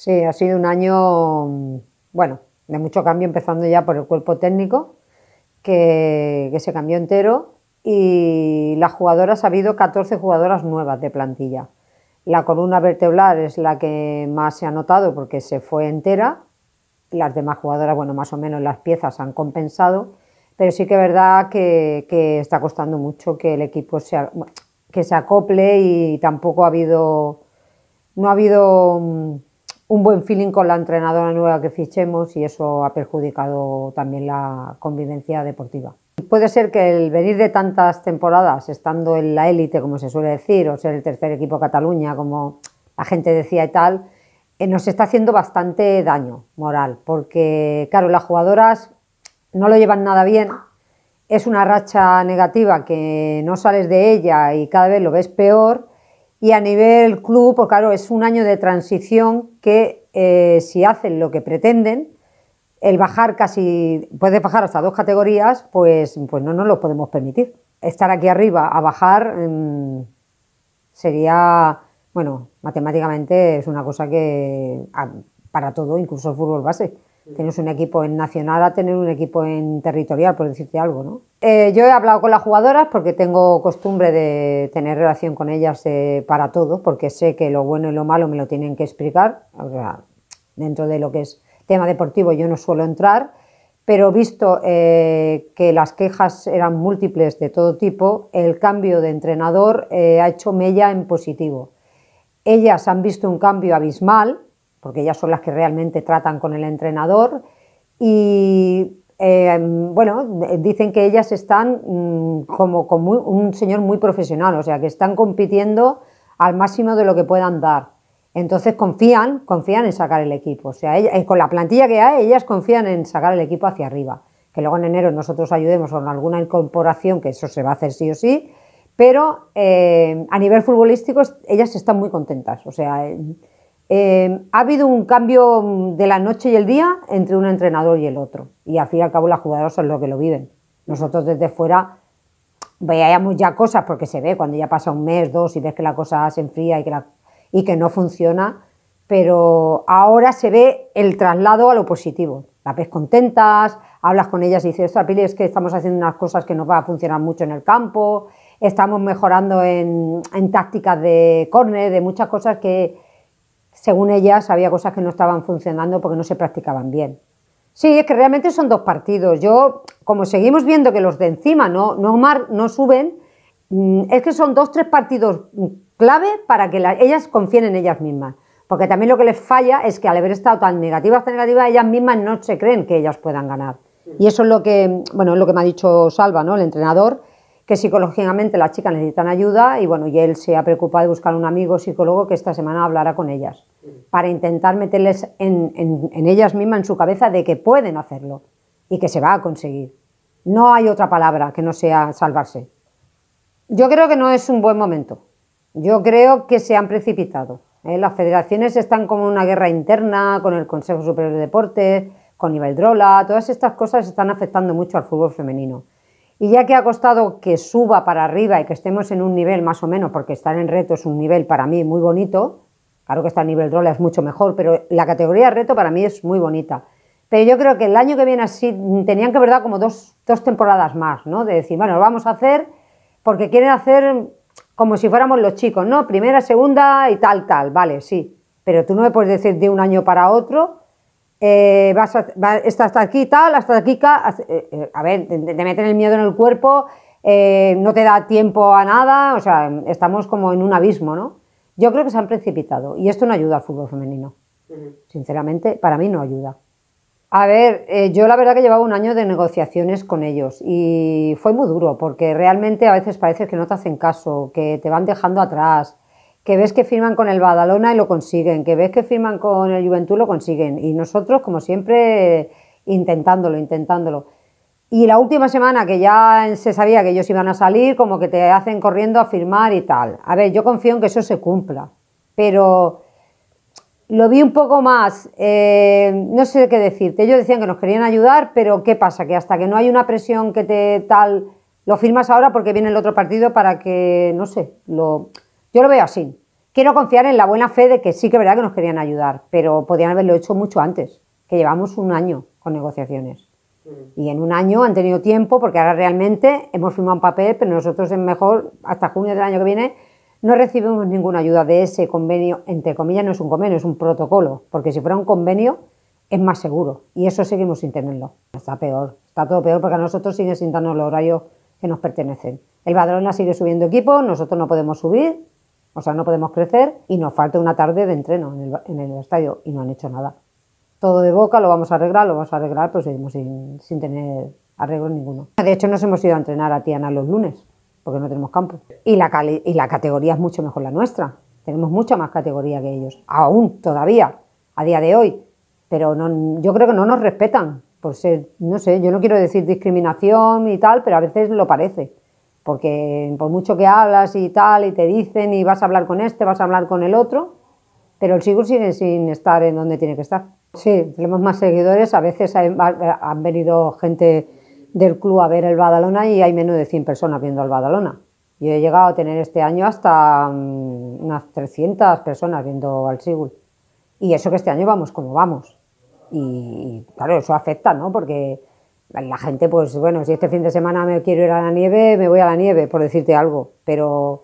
Sí, ha sido un año, mm, bueno, de mucho cambio, empezando ya por el cuerpo técnico, que, se cambió entero, y las jugadoras, ha habido 14 jugadoras nuevas de plantilla. La columna vertebral es la que más se ha notado porque se fue entera, las demás jugadoras, bueno, más o menos las piezas han compensado, pero sí que es verdad que, está costando mucho que el equipo se, que se acople y tampoco ha habido, no ha habido mm, un buen feeling con la entrenadora nueva que fichemos y eso ha perjudicado también la convivencia deportiva. Puede ser que el venir de tantas temporadas, estando en la élite, como se suele decir, o ser el tercer equipo Cataluña, como la gente decía y tal, eh, nos está haciendo bastante daño moral, porque claro, las jugadoras no lo llevan nada bien, es una racha negativa que no sales de ella y cada vez lo ves peor y a nivel club, pues claro, es un año de transición que eh, si hacen lo que pretenden, el bajar casi, puedes bajar hasta dos categorías, pues, pues no nos lo podemos permitir. Estar aquí arriba a bajar mm, sería, bueno, matemáticamente es una cosa que para todo, incluso el fútbol base. Tienes un equipo en nacional a tener un equipo en territorial, por decirte algo, ¿no? Eh, yo he hablado con las jugadoras porque tengo costumbre de tener relación con ellas eh, para todo, porque sé que lo bueno y lo malo me lo tienen que explicar. dentro de lo que es tema deportivo yo no suelo entrar, pero visto eh, que las quejas eran múltiples de todo tipo, el cambio de entrenador ha hecho mella en positivo. Ellas han visto un cambio abismal porque ellas son las que realmente tratan con el entrenador. Y em, bueno, dicen que ellas están mm, como un señor muy profesional, o sea, que están compitiendo al máximo de lo que puedan dar. Entonces confían, confían en sacar el equipo. O sea, eh, con la plantilla que hay, ellas confían en sacar el equipo hacia arriba. Que luego en enero nosotros ayudemos con alguna incorporación, que eso se va a hacer sí o sí. Pero eh, a nivel futbolístico, ellas están muy contentas. O sea, eh, Em, ha habido un cambio mm, de la noche y el día entre un entrenador y el otro. Y al fin y al cabo las jugadoras son los que lo viven. Nosotros desde fuera veíamos ya cosas porque se ve cuando ya pasa un mes, dos y ves que la cosa se enfría y que, no funciona. Pero ahora se ve el traslado a lo positivo. la ves contentas, hablas con ellas y dices, Pili, es que estamos haciendo unas cosas que no van a funcionar mucho en el campo, estamos mejorando en, en tácticas de córner, de muchas cosas que, según ellas, había cosas que no estaban funcionando porque no se practicaban bien. Sí, es que realmente son dos partidos. Yo, como seguimos viendo que los de encima no, no, no suben, mm, es que son dos, tres partidos mm, clave para que ellas confíen en ellas mismas. Porque también lo que les falla es que al haber estado tan negativas, tan negativas, ellas mismas no se creen que ellas puedan ganar. Y eso es lo que, mm, bueno, es lo que me ha dicho Salva, ¿no? El entrenador, que psicológicamente las chicas necesitan ayuda y bueno, y él se ha preocupado de buscar un amigo psicólogo que esta semana hablará con ellas, para intentar meterles en, ellas mismas, en su cabeza, de que pueden hacerlo y que se va a conseguir. No hay otra palabra que no sea salvarse. Yo creo que no es un buen momento. Yo creo que se han precipitado. ¿eh? Las federaciones están como en una guerra interna con el Consejo Superior de Deportes, con Iberdrola, todas estas cosas están afectando mucho al fútbol femenino. Y ya que ha costado que suba para arriba y que estemos en un nivel más o menos, porque estar en reto es un nivel para mí muy bonito, claro que estar en nivel rola es mucho mejor, pero la categoría reto para mí es muy bonita. Pero yo creo que el año que viene así tenían que haber dado como dos, dos temporadas más, ¿no? De decir, bueno, lo vamos a hacer porque quieren hacer como si fuéramos los chicos, ¿no? Primera, segunda y tal, tal, vale, sí. Pero tú no me puedes decir de un año para otro eh, vas hasta aquí, tal, hasta aquí, eh, eh, a ver, te, meten el miedo en el cuerpo, no te da tiempo a nada, o sea, estamos como en un abismo, ¿no? Yo creo que se han precipitado y esto no ayuda al fútbol femenino. Sinceramente, para mí no ayuda. A ver, yo la verdad que llevaba un año de negociaciones con ellos y fue muy duro porque realmente a veces parece que no te hacen caso, que te van dejando atrás, que ves que firman con el Badalona y lo consiguen, que ves que firman con el Juventud lo consiguen. Y nosotros, como siempre, intentándolo, intentándolo. Y la última semana que ya se sabía que ellos iban a salir, como que te hacen corriendo a firmar y tal. A ver, yo confío en que eso se cumpla, pero lo vi un poco más, eh, no sé qué decirte. Ellos decían que nos querían ayudar, pero ¿qué pasa? Que hasta que no hay una presión que te tal, lo firmas ahora porque viene el otro partido para que, no sé, lo yo lo veo así. Quiero confiar en la buena fe de que sí que es verdad que nos querían ayudar, pero podían haberlo hecho mucho antes, que llevamos un año con negociaciones. Mm. Y en un año han tenido tiempo, porque ahora realmente hemos firmado un papel, pero nosotros es mejor, hasta junio del año que viene, no recibimos ninguna ayuda de ese convenio, entre comillas, no es un convenio, es un protocolo, porque si fuera un convenio es más seguro, y eso seguimos sin tenerlo. Está peor, está todo peor, porque a nosotros sigue sin darnos los horarios que nos pertenecen. El ha sigue subiendo equipo, nosotros no podemos subir, o sea, no podemos crecer y nos falta una tarde de entreno en el, estadio y no han hecho nada. Todo de boca, lo vamos a arreglar, lo vamos a arreglar, pues seguimos sin, tener arreglo ninguno. De hecho, nos hemos ido a entrenar a Tiana los lunes, porque no tenemos campo. Y la, y la categoría es mucho mejor la nuestra. Tenemos mucha más categoría que ellos, aún todavía, a día de hoy. Pero no, yo creo que no nos respetan, por ser, no sé, yo no quiero decir discriminación y tal, pero a veces lo parece. Porque por mucho que hablas y tal, y te dicen, y vas a hablar con este, vas a hablar con el otro, pero el Sigur sigue sin estar en donde tiene que estar. Sí, tenemos más seguidores, a veces han venido gente del club a ver el Badalona y hay menos de 100 personas viendo el Badalona. Yo he llegado a tener este año hasta mm, unas 300 personas viendo al Sigur. Y eso que este año vamos como vamos. Y, claro, eso afecta, ¿no? Porque la gente, pues bueno, si este fin de semana me quiero ir a la nieve, me voy a la nieve, por decirte algo. Pero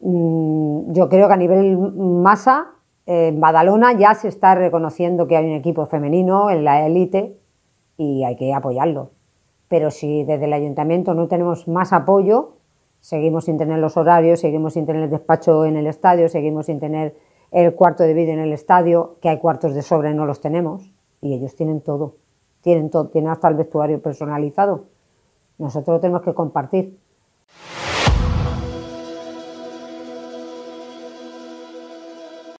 mm, yo creo que a nivel masa, en Badalona ya se está reconociendo que hay un equipo femenino en la élite y hay que apoyarlo. Pero si desde el ayuntamiento no tenemos más apoyo, seguimos sin tener los horarios, seguimos sin tener el despacho en el estadio, seguimos sin tener el cuarto de vida en el estadio, que hay cuartos de sobra y no los tenemos, y ellos tienen todo tienen, todo, tienen hasta el vestuario personalizado. Nosotros lo tenemos que compartir.